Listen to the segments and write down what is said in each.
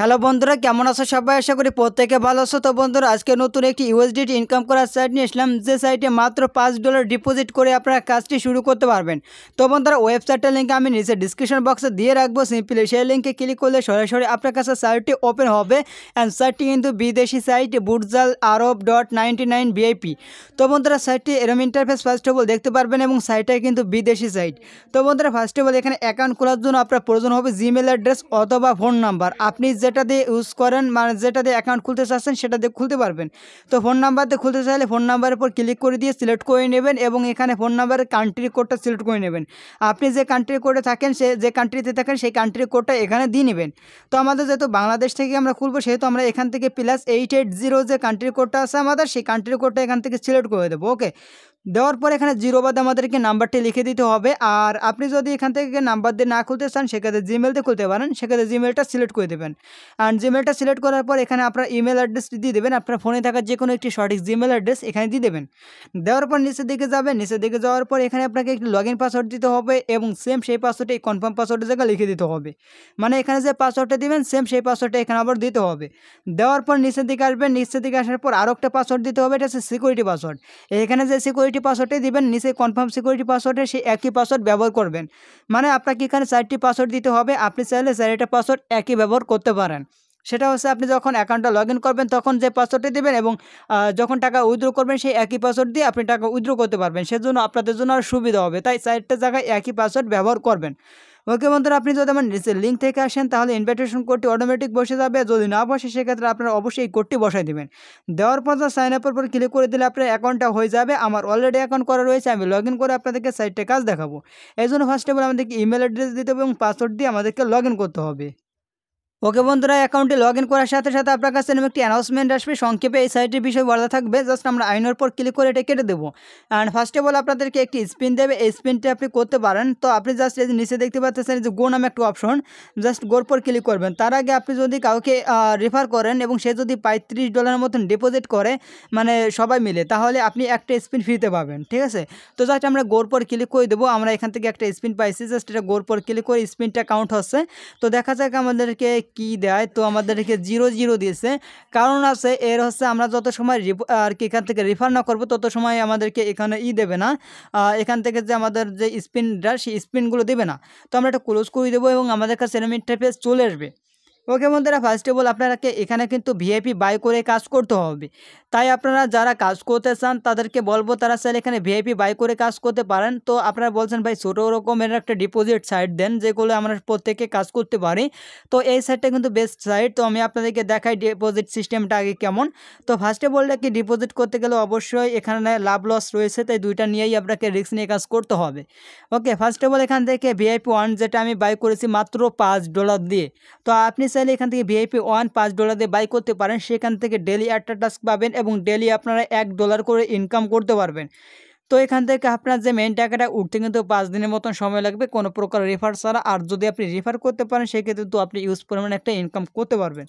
hello বন্ধুরা কেমন আছো সবাই আশা করি প্রত্যেকে ভালো আছো তো বন্ধুরা আজকে নতুন একটি ইউএসডিটি ইনকাম করার সাইট নিয়ে এসলাম যে সাইটে মাত্র পাঁচ ডলার ডিপোজিট করে আপনারা কাজটি শুরু করতে পারবেন তো বন্ধুরা ওয়েবসাইটের লিঙ্ক আমি নিচে ডিসক্রিপশন বক্সে দিয়ে রাখবো সিম্পলি সেই লিঙ্কে ক্লিক করলে সরাসরি আপনার কাছে সাইটটি ওপেন হবে অ্যান্ড সাইটটি কিন্তু বিদেশি সাইট বুটজাল আরব ডট নাইনটি নাইন বিআইপি তো বন্ধুরা সাইটটি এরম ইন্টারফেস ফার্স্ট অফ অল দেখতে পারবেন এবং সাইটটা কিন্তু বিদেশি সাইট তো বন্ধুরা ফার্স্ট অফ অল এখানে অ্যাকাউন্ট খোলার জন্য আপনার প্রয়োজন হবে জিমেল অ্যাড্রেস অথবা ফোন নাম্বার আপনি যে যেটা দিয়ে ইউজ করেন মানে যেটা দিয়ে অ্যাকাউন্ট খুলতে চাচ্ছেন সেটা দিয়ে খুলতে পারবেন তো ফোন নাম্বার দিয়ে খুলতে চাইলে ফোন নাম্বারের উপর ক্লিক করে দিয়ে সিলেক্ট করে নেবেন এবং এখানে ফোন নাম্বারের কান্ট্রি কোডটা সিলেক্ট করে নেবেন আপনি যে কান্ট্রি কোডে থাকেন সে যে কান্ট্রিতে থাকেন সেই কান্ট্রি কোডটা এখানে দিয়ে নেবেন তো আমাদের যেহেতু বাংলাদেশ থেকে আমরা খুলবো সেহেতু আমরা এখান থেকে প্লাস এইট এইট জিরো যে কান্ট্রি কোডটা আছে আমাদের সেই কান্ট্রি কোডটা এখান থেকে সিলেক্ট করে দেবো ওকে দেওয়ার পর এখানে জিরো বাদে আমাদেরকে নাম্বারটি লিখে দিতে হবে আর আপনি যদি এখান থেকে নাম্বার দিয়ে না খুলতে চান সেক্ষেত্রে জিমেলতে খুলতে পারেন সেক্ষেত্রে জিমেলটা সিলেক্ট করে দেবেন আর জিমেলটা সিলেক্ট করার পর এখানে আপনার ইমেল অ্যাড্রেসটি দিয়ে দেবেন আপনার ফোনে থাকা যে কোনো একটি সঠিক জিমেল অ্যাড্রেস এখানে দিয়ে দেবেন দেওয়ার পর নিচের দিকে যাবেন নিচের দিকে যাওয়ার পর এখানে আপনাকে একটি লগ ইন পাসওয়ার্ড দিতে হবে এবং সেম সেই পাসওয়ার্ডটি কনফার্ম পাসওয়ার্ডের জায়গায় লিখে দিতে হবে মানে এখানে যে পাসওয়ার্ডটা দিবেন সেম সেই পাসওয়ার্ডটা এখানে আবার দিতে হবে দেওয়ার পর নিচের দিকে আসবেন নিচের দিকে আসার পর আরও একটা পাসওয়ার্ড দিতে হবে এটা হচ্ছে সিকিউরিটি পাসওয়ার্ড এখানে যে সিকিউরিটি সিকিউরিটি পাসওয়ার্ডটাই দেবেন নিচে কনফার্ম সিকিউরিটি পাসওয়ার্ডে সেই একই পাসওয়ার্ড ব্যবহার করবেন মানে আপনাকে এখানে চারটি পাসওয়ার্ড দিতে হবে আপনি চাইলে চারিটা পাসওয়ার্ড একই ব্যবহার করতে পারেন সেটা হচ্ছে আপনি যখন অ্যাকাউন্টটা লগ ইন করবেন তখন যে পাসওয়ার্ডটি দেবেন এবং যখন টাকা উইথড্র করবেন সেই একই পাসওয়ার্ড দিয়ে আপনি টাকা উইথড্রো করতে পারবেন সেজন্য আপনাদের জন্য আর সুবিধা হবে তাই চারটে জায়গায় একই পাসওয়ার্ড ব্যবহার করবেন ওকে বন্ধুরা আপনি যদি আমার নিচের লিঙ্ক থেকে আসেন তাহলে ইনভাইটেশন কোডটি অটোমেটিক বসে যাবে যদি না বসে সেক্ষেত্রে আপনারা অবশ্যই এই কোডটি বসাই দেবেন দেওয়ার পর সাইন আপের পর ক্লিক করে দিলে আপনার অ্যাকাউন্টটা হয়ে যাবে আমার অলরেডি অ্যাকাউন্ট করা রয়েছে আমি লগ করে আপনাদেরকে সাইটটা কাজ দেখাবো এই জন্য ফার্স্ট অফ অল আমাদেরকে ইমেল অ্যাড্রেস দিতে হবে এবং পাসওয়ার্ড দিয়ে আমাদেরকে লগ করতে হবে ওকে বন্ধুরা অ্যাকাউন্টে লগ ইন করার সাথে সাথে আপনার কাছে এরকম একটি অ্যানাউন্সমেন্ট আসবে সংক্ষেপে এই সাইটের বিষয় বলা থাকবে জাস্ট আমরা আইনের পর ক্লিক করে এটা কেটে দেবো অ্যান্ড ফার্স্ট অব অল আপনাদেরকে একটি স্পিন দেবে এই স্পিনটি আপনি করতে পারেন তো আপনি জাস্ট এই নিচে দেখতে পাচ্ছেন যে গো নামে একটু অপশন জাস্ট গোর পর ক্লিক করবেন তার আগে আপনি যদি কাউকে রেফার করেন এবং সে যদি পঁয়ত্রিশ ডলারের মতন ডিপোজিট করে মানে সবাই মিলে তাহলে আপনি একটা স্পিন ফ্রিতে পাবেন ঠিক আছে তো জাস্ট আমরা গোর পর ক্লিক করে দেবো আমরা এখান থেকে একটা স্পিন পাইছি জাস্ট এটা গোর পর ক্লিক করে স্পিনটা কাউন্ট হচ্ছে তো দেখা যাক আমাদেরকে কি দেয় তো আমাদেরকে জিরো জিরো দিয়েছে কারণ আছে এর হচ্ছে আমরা যত সময় আর কি এখান থেকে রিফান্ড না করবো তত সময় আমাদেরকে এখানে ই দেবে না এখান থেকে যে আমাদের যে স্পিনটা সেই স্পিনগুলো দেবে না তো আমরা এটা ক্লোজ করে দেবো এবং আমাদের কাছে এরম ইন্টারফেস চলে আসবে ওকে বন্ধুরা ফার্স্ট অফ অল আপনারাকে এখানে কিন্তু ভিআইপি বাই করে কাজ করতে হবে তাই আপনারা যারা কাজ করতে চান তাদেরকে বলবো তারা চাইলে এখানে ভিআইপি বাই করে কাজ করতে পারেন তো আপনারা বলছেন ভাই ছোটো রকমের একটা ডিপোজিট সাইট দেন যেগুলো আমরা প্রত্যেকে কাজ করতে পারি তো এই সাইটটা কিন্তু বেস্ট সাইট তো আমি আপনাদেরকে দেখাই ডিপোজিট সিস্টেমটা আগে কেমন তো অফ বললে কি ডিপোজিট করতে গেলে অবশ্যই এখানে লাভ লস রয়েছে তাই দুইটা নিয়েই আপনাকে রিস্ক নিয়ে কাজ করতে হবে ওকে ফার্স্ট অফ অল এখান থেকে ভিআইপি ওয়ান যেটা আমি বাই করেছি মাত্র পাঁচ ডলার দিয়ে তো আপনি চাইলে এখান থেকে ভিআইপি ওয়ান পাঁচ ডলার দিয়ে বাই করতে পারেন সেখান থেকে ডেলি একটা টাস্ক পাবেন এবং ডেলি আপনারা এক ডলার করে ইনকাম করতে পারবেন তো এখান থেকে আপনার যে মেন টাকাটা উঠতে কিন্তু পাঁচ দিনের মতন সময় লাগবে কোনো প্রকার রেফার ছাড়া আর যদি আপনি রেফার করতে পারেন সেক্ষেত্রে তো আপনি ইউজ পরিমাণে একটা ইনকাম করতে পারবেন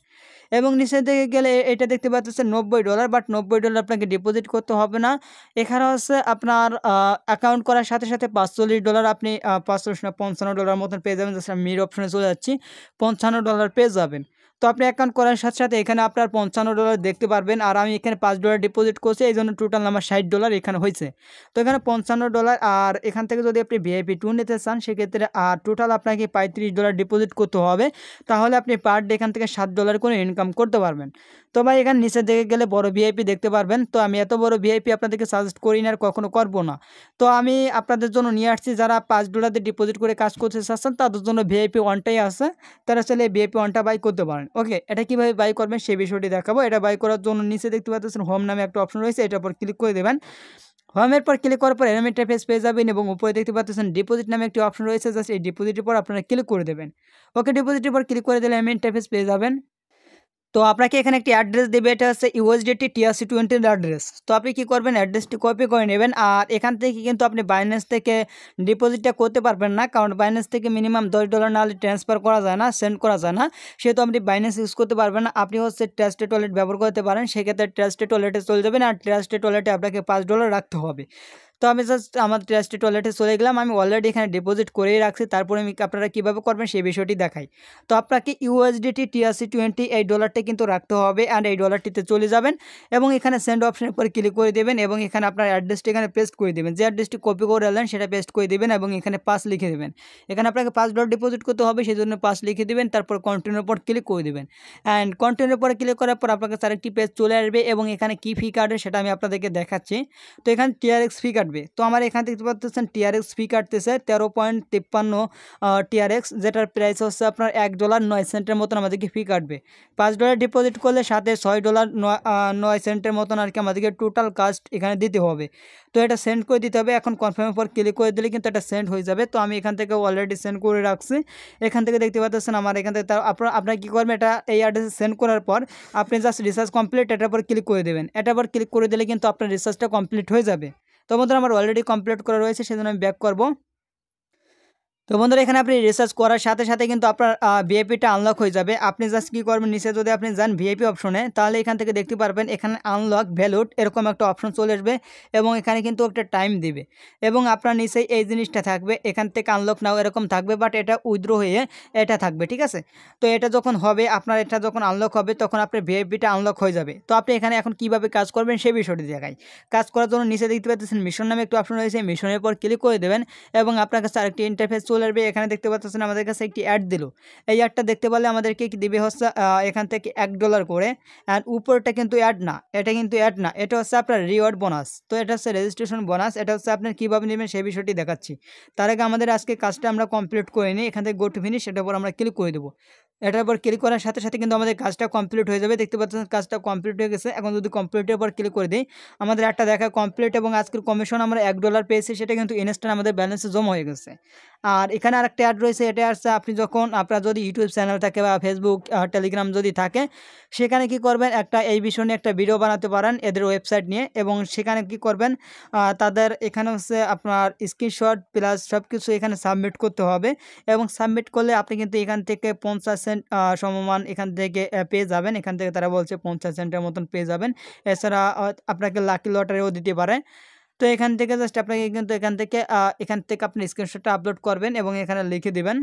এবং নিচের দিকে গেলে এটা দেখতে পাচ্ছে নব্বই ডলার বাট নব্বই ডলার আপনাকে ডিপোজিট করতে হবে না এখানে হচ্ছে আপনার অ্যাকাউন্ট করার সাথে সাথে পাঁচচল্লিশ ডলার আপনি পাঁচচল্লিশ না পঞ্চান্ন ডলার মতন পেয়ে যাবেন আমি মির অপশনে চলে যাচ্ছি পঞ্চান্ন ডলার পেয়ে যাবেন তো আপনি অ্যাকাউন্ট করার সাথে সাথে এখানে আপনার পঞ্চান্ন ডলার দেখতে পারবেন আর আমি এখানে পাঁচ ডলার ডিপোজিট করছি এই জন্য টোটাল আমার ষাট ডলার এখানে হয়েছে তো এখানে পঞ্চান্ন ডলার আর এখান থেকে যদি আপনি ভিআইপি টু নিতে চান সেক্ষেত্রে আর টোটাল আপনাকে পঁয়ত্রিশ ডলার ডিপোজিট করতে হবে তাহলে আপনি পার ডে এখান থেকে সাত ডলার করে ইনকাম করতে পারবেন তো ভাই এখানে নিচের দিকে গেলে বড় ভিআইপি দেখতে পারবেন তো আমি এত বড় ভিআইপি আপনাদেরকে সাজেস্ট করি না আর কখনও করবো না তো আমি আপনাদের জন্য নিয়ে আসছি যারা পাঁচ ডলার দিয়ে ডিপোজিট করে কাজ করতে চাচ্ছেন তাদের জন্য ভিআইপি ওয়ানটাই আছে তারা চাইলে ভিআইপি ওয়ানটা বাই করতে পারেন ওকে এটা কীভাবে বাই করবেন সেই বিষয়টি দেখাবো এটা বাই করার জন্য নিচে দেখতে পাচ্ছেন হোম নামে একটা অপশন রয়েছে এটার পর ক্লিক করে দেবেন হোমের পর ক্লিক করার পর এরম ইন্টারফেস পেয়ে যাবেন এবং উপরে দেখতে পাচ্ছেন ডিপোজিট নামে একটি অপশন রয়েছে জাস্ট এই ডিপোজিটের পর আপনারা ক্লিক করে দেবেন ওকে ডিপোজিটের পর ক্লিক করে দিলে এম ইন্টারফেস পেয়ে যাবেন তো আপনাকে এখানে একটি অ্যাড্রেস দেবে এটা হচ্ছে ইউএসডিটি টিআরসি টোয়েন্টির অ্যাড্রেস তো আপনি কি করবেন অ্যাড্রেসটি কপি করে নেবেন আর এখান থেকে কিন্তু আপনি বাইন্যান্স থেকে ডিপোজিটটা করতে পারবেন না কারণ বাইন্যান্স থেকে মিনিমাম দশ ডলার না হলে ট্রান্সফার করা যায় না সেন্ড করা যায় না সেহেতু আপনি বাইন্যান্স ইউজ করতে পারবেন না আপনি হচ্ছে ট্রাস্টে টয়লেট ব্যবহার করতে পারেন সেক্ষেত্রে ট্রাস্টে টয়লেটে চলে যাবেন আর ট্রাস্টে টয়লেটে আপনাকে পাঁচ ডলার রাখতে হবে তো আমি জাস্ট আমার ট্রাস্টি টয়লেটে চলে গেলাম আমি অলরেডি এখানে ডিপোজিট করেই রাখছি তারপরে আমি আপনারা কীভাবে করবেন সেই বিষয়টি দেখাই তো আপনাকে ইউএসডিটি টিআরসি টোয়েন্টি এই ডলারটি কিন্তু রাখতে হবে অ্যান্ড এই ডলারটিতে চলে যাবেন এবং এখানে সেন্ড অপশনের উপরে ক্লিক করে দেবেন এবং এখানে আপনার অ্যাড্রেসটি এখানে পেস্ট করে দেবেন যে অ্যাড্রেসটি কপি করে এলেন সেটা পেস্ট করে দেবেন এবং এখানে পাস লিখে দেবেন এখানে আপনাকে পাঁচ ডলার ডিপোজিট করতে হবে সেই জন্য পাস লিখে দেবেন তারপর কন্টিনিউর উপর ক্লিক করে দেবেন অ্যান্ড কন্টিনিউর উপরে ক্লিক করার পর আপনাকে তার একটি পেজ চলে আসবে এবং এখানে কী ফি কার্ডে সেটা আমি আপনাদেরকে দেখাচ্ছি তো এখানে টিআরএক্স ফি কার্ড থাকবে তো আমার এখান থেকে দেখতে পাচ্ছেন টিআরএক্স ফি কাটতেছে তেরো পয়েন্ট তিপ্পান্ন টিআরএক্স যেটার প্রাইস হচ্ছে আপনার এক ডলার নয় সেন্টের মতন আমাদেরকে ফি কাটবে পাঁচ ডলার ডিপোজিট করলে সাথে ছয় ডলার নয় সেন্টের মতন আর কি আমাদেরকে টোটাল কাস্ট এখানে দিতে হবে তো এটা সেন্ড করে দিতে হবে এখন কনফার্মের পর ক্লিক করে দিলে কিন্তু এটা সেন্ড হয়ে যাবে তো আমি এখান থেকে অলরেডি সেন্ড করে রাখছি এখান থেকে দেখতে পাচ্ছেন আমার এখান থেকে তার আপনার আপনার কী করবেন এটা এই অ্যাড্রেসে সেন্ড করার পর আপনি জাস্ট রিসার্চ কমপ্লিট এটার পর ক্লিক করে দেবেন এটার পর ক্লিক করে দিলে কিন্তু আপনার রিসার্চটা কমপ্লিট হয়ে যাবে তো বন্ধুরা আমরা অলরেডি কমপ্লিট করে রয়েছে সেজন্য আমি ব্যাক করব তো বন্ধুরা এখানে আপনি রিসার্চ করার সাথে সাথে কিন্তু আপনার ভিআইপিটা আনলক হয়ে যাবে আপনি জাস্ট কী করবেন নিচে যদি আপনি যান ভিআইপি অপশনে তাহলে এখান থেকে দেখতে পারবেন এখানে আনলক ভ্যালুড এরকম একটা অপশন চলে আসবে এবং এখানে কিন্তু একটা টাইম দিবে এবং আপনার নিচে এই জিনিসটা থাকবে এখান থেকে আনলক নাও এরকম থাকবে বাট এটা উইথড্র হয়ে এটা থাকবে ঠিক আছে তো এটা যখন হবে আপনার এটা যখন আনলক হবে তখন আপনার ভিআইপিটা আনলক হয়ে যাবে তো আপনি এখানে এখন কিভাবে কাজ করবেন সেই বিষয়টি দেখাই কাজ করার জন্য নিচে দেখতে পাচ্ছেন মিশন নামে একটু অপশন রয়েছে মিশনের পর ক্লিক করে দেবেন এবং আপনার কাছে আরেকটি ইন্টারফেস চলে ডলার পেয়ে এখানে দেখতে পাচ্ছেন আমাদের কাছে একটি অ্যাড দিল এই অ্যাডটা দেখতে পারলে আমাদেরকে দিবে হচ্ছে এখান থেকে এক ডলার করে অ্যান্ড উপরটা কিন্তু অ্যাড না এটা কিন্তু অ্যাড না এটা হচ্ছে আপনার রিওয়ার্ড বোনাস তো এটা হচ্ছে রেজিস্ট্রেশন বোনাস এটা হচ্ছে আপনার কীভাবে নেবেন সেই বিষয়টি দেখাচ্ছি তার আগে আমাদের আজকে কাজটা আমরা কমপ্লিট করে নিই এখান থেকে গো টু ফিনিশ সেটার উপর আমরা ক্লিক করে দেবো এটার উপর ক্লিক করার সাথে সাথে কিন্তু আমাদের কাজটা কমপ্লিট হয়ে যাবে দেখতে পাচ্ছেন কাজটা কমপ্লিট হয়ে গেছে এখন যদি কমপ্লিটের উপর ক্লিক করে দিই আমাদের একটা দেখা কমপ্লিট এবং আজকের কমিশন আমরা এক ডলার পেয়েছি সেটা কিন্তু ইনস্টান আমাদের ব্যালেন্সে জমা হয়ে গেছে আর এখানে আরেকটা অ্যাড রয়েছে এটা আসছে আপনি যখন আপনার যদি ইউটিউব চ্যানেল থাকে বা ফেসবুক টেলিগ্রাম যদি থাকে সেখানে কি করবেন একটা এই বিষয় নিয়ে একটা ভিডিও বানাতে পারেন এদের ওয়েবসাইট নিয়ে এবং সেখানে কি করবেন তাদের এখানে হচ্ছে আপনার স্ক্রিনশট প্লাস সব কিছু এখানে সাবমিট করতে হবে এবং সাবমিট করলে আপনি কিন্তু এখান থেকে পঞ্চাশ সেন্ট সমমান এখান থেকে পেয়ে যাবেন এখান থেকে তারা বলছে পঞ্চাশ সেন্টের মতন পেয়ে যাবেন এছাড়া আপনাকে লাকি লটারিও দিতে পারে তো এখান থেকে জাস্ট আপনাকে কিন্তু এখান থেকে এখান থেকে আপনি স্ক্রিনশটটা আপলোড করবেন এবং এখানে লিখে দেবেন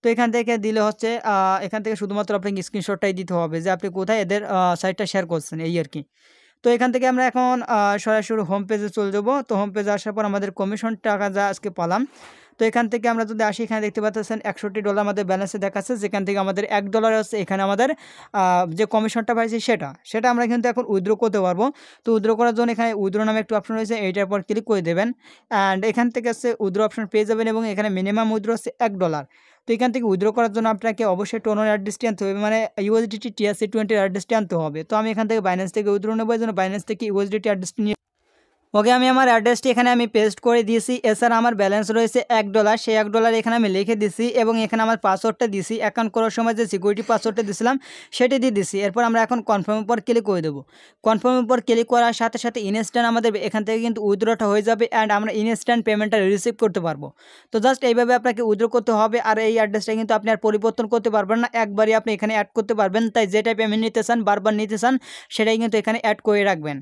তো এখান থেকে দিলে হচ্ছে এখান থেকে শুধুমাত্র আপনাকে স্ক্রিনশটটাই দিতে হবে যে আপনি কোথায় এদের সাইটটা শেয়ার করছেন এই আর কি তো এখান থেকে আমরা এখন সরাসরি হোম পেজে চলে যাবো তো হোম পেজে আসার পর আমাদের কমিশন টাকা যা আজকে পালাম তো এখান থেকে আমরা যদি আসি এখানে দেখতে পাচ্ছেন একষট্টি ডলার আমাদের ব্যালেন্সে দেখাচ্ছে যেখান থেকে আমাদের এক ডলার আছে এখানে আমাদের যে কমিশনটা পাইছি সেটা সেটা আমরা কিন্তু এখন উইথড্র করতে পারবো তো উইথড্র করার জন্য এখানে উইদ্রো নামে একটু অপশন রয়েছে এইটার পর ক্লিক করে দেবেন অ্যান্ড এখান থেকে হচ্ছে উইথড্র অপশন পেয়ে যাবেন এবং এখানে মিনিমাম উইথড্র হচ্ছে এক ডলার তো এখান থেকে উইথড্র করার জন্য আপনাকে অবশ্যই টোনের অ্যাড্রেসটি আনতে হবে মানে ইউএসডিটি টিআরসি টোয়েন্টির অ্যাড্রেসটি আনতে হবে তো আমি এখান থেকে বাইন্যান্স থেকে উইথড্র নেবো এই জন্য বাইন্যান্স থেকে ইউএসডিটি অ্যাড্রেসটি নিয়ে ওকে আমি আমার অ্যাড্রেসটি এখানে আমি পেস্ট করে দিয়েছি এছাড়া আমার ব্যালেন্স রয়েছে এক ডলার সেই এক ডলার এখানে আমি লিখে দিছি এবং এখানে আমার পাসওয়ার্ডটা দিছি অ্যাকাউন্ট করার সময় যে সিকিউরিটি পাসওয়ার্ডটা দিছিলাম সেটি দিয়ে দিছি এরপর আমরা এখন কনফার্মের পর ক্লিক করে দেবো কনফার্মের পর ক্লিক করার সাথে সাথে ইনস্ট্যান্ট আমাদের এখান থেকে কিন্তু উইথড্রটা হয়ে যাবে অ্যান্ড আমরা ইনস্ট্যান্ট পেমেন্টটা রিসিভ করতে পারবো তো জাস্ট এইভাবে আপনাকে উইথড্র করতে হবে আর এই অ্যাড্রেসটা কিন্তু আপনি আর পরিবর্তন করতে পারবেন না একবারই আপনি এখানে অ্যাড করতে পারবেন তাই যেটাই পেমেন্ট নিতে চান বারবার নিতে চান সেটাই কিন্তু এখানে অ্যাড করে রাখবেন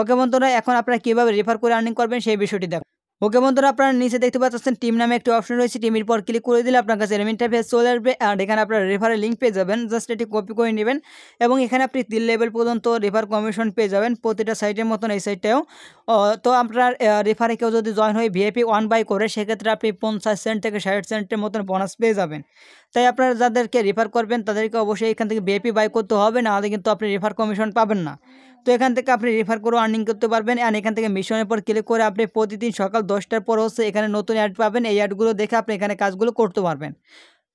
ওকে বন্ধুরা এখন আপনারা কীভাবে রেফার করে আর্নিং করবেন সেই বিষয়টি দেখুন ওকে বন্ধুরা আপনারা নিচে দেখতে পাচ্ছেন টিম নামে একটি অপশন রয়েছে টিমের পর ক্লিক করে দিলে আপনার কাছে এরম ফেস চলে আসবে আর এখানে আপনারা রেফারের লিঙ্ক পেয়ে যাবেন জাস্ট এটি কপি করে নেবেন এবং এখানে আপনি তিন লেভেল পর্যন্ত রেফার কমিশন পেয়ে যাবেন প্রতিটা সাইটের মতন এই সাইটটাও তো আপনার রেফারে কেউ যদি জয়েন হয়ে ভিআইপি ওয়ান বাই করে সেক্ষেত্রে আপনি পঞ্চাশ সেন্ট থেকে ষাট সেন্টের মতন বোনাস পেয়ে যাবেন তাই আপনারা যাদেরকে রেফার করবেন তাদেরকে অবশ্যই এখান থেকে ভিআইপি বাই করতে হবে না কিন্তু আপনি রেফার কমিশন পাবেন না তো এখান থেকে আপনি রেফার করে আর্নিং করতে পারবেন অ্যান্ড এখান থেকে মিশনের পর ক্লিক করে আপনি প্রতিদিন সকাল দশটার পর হচ্ছে এখানে নতুন অ্যাড পাবেন এই অ্যাডগুলো দেখে আপনি এখানে কাজগুলো করতে পারবেন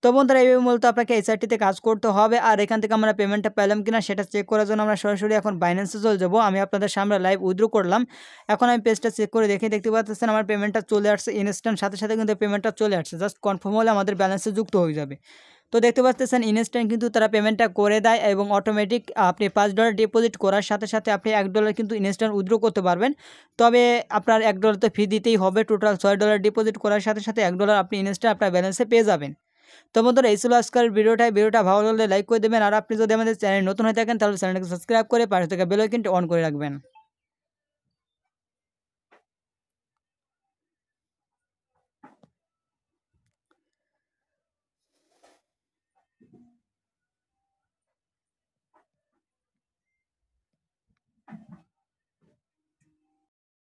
তো বন্ধুরা এইভাবে মূলত আপনাকে সাইটটিতে কাজ করতে হবে আর এখান থেকে আমরা পেমেন্টটা পেলাম কিনা সেটা চেক করার জন্য আমরা সরাসরি এখন বাইন্যান্সে চলে যাবো আমি আপনাদের সামনে লাইভ উইথড্রো করলাম এখন আমি পেজটা চেক করে দেখে দেখতে পাচ্ছেন আমার পেমেন্টটা চলে আসছে ইনস্ট্যান্ট সাথে সাথে কিন্তু পেমেন্টটা চলে আসছে জাস্ট কনফার্ম হলে আমাদের ব্যালেন্সে যুক্ত হয়ে যাবে তো দেখতে পাচ্ছেন ইনস্ট্যান্ট কিন্তু তারা পেমেন্টটা করে দেয় এবং অটোমেটিক আপনি পাঁচ ডলার ডিপোজিট করার সাথে সাথে আপনি এক ডলার কিন্তু ইনস্ট্যান্ট উইথড্র করতে পারবেন তবে আপনার এক ডলার তো ফি দিতেই হবে টোটাল ছয় ডলার ডিপোজিট করার সাথে সাথে এক ডলার আপনি ইনস্ট্যান্ট আপনার ব্যালেন্সে পেয়ে যাবেন তো বন্ধুরা এই ছিল আজকাল ভিডিওটা ভিডিওটা ভালো লাগলে লাইক করে দেবেন আর আপনি যদি আমাদের চ্যানেল নতুন হয়ে থাকেন তাহলে চ্যানেলটাকে সাবস্ক্রাইব করে পাশে থাকা বেলাইকিনটি অন করে রাখবেন